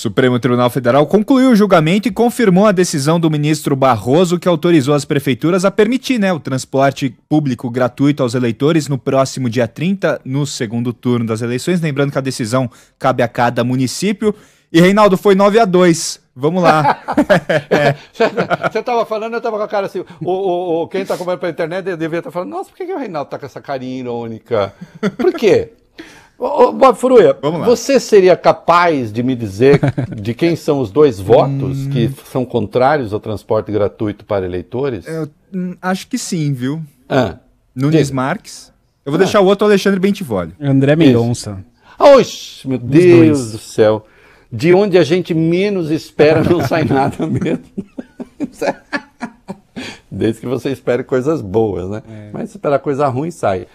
Supremo Tribunal Federal concluiu o julgamento e confirmou a decisão do ministro Barroso que autorizou as prefeituras a permitir né, o transporte público gratuito aos eleitores no próximo dia 30, no segundo turno das eleições. Lembrando que a decisão cabe a cada município. E Reinaldo foi 9 a 2. Vamos lá. É. Você estava falando, eu estava com a cara assim. O, o, o quem está acompanhando pela internet devia estar tá falando: Nossa, por que, que o Reinaldo está com essa carinha irônica? Por quê? Ô, Bob Furuia, você seria capaz de me dizer de quem são os dois votos hum. que são contrários ao transporte gratuito para eleitores? Eu, hum, acho que sim, viu? Ah, Nunes diga. Marques. Eu vou ah. deixar o outro Alexandre Bentivolio. André Mendonça. Ah, oxe, meu os Deus dois. do céu. De onde a gente menos espera não sai nada mesmo. Desde que você espere coisas boas, né? É. Mas se esperar coisa ruim, sai.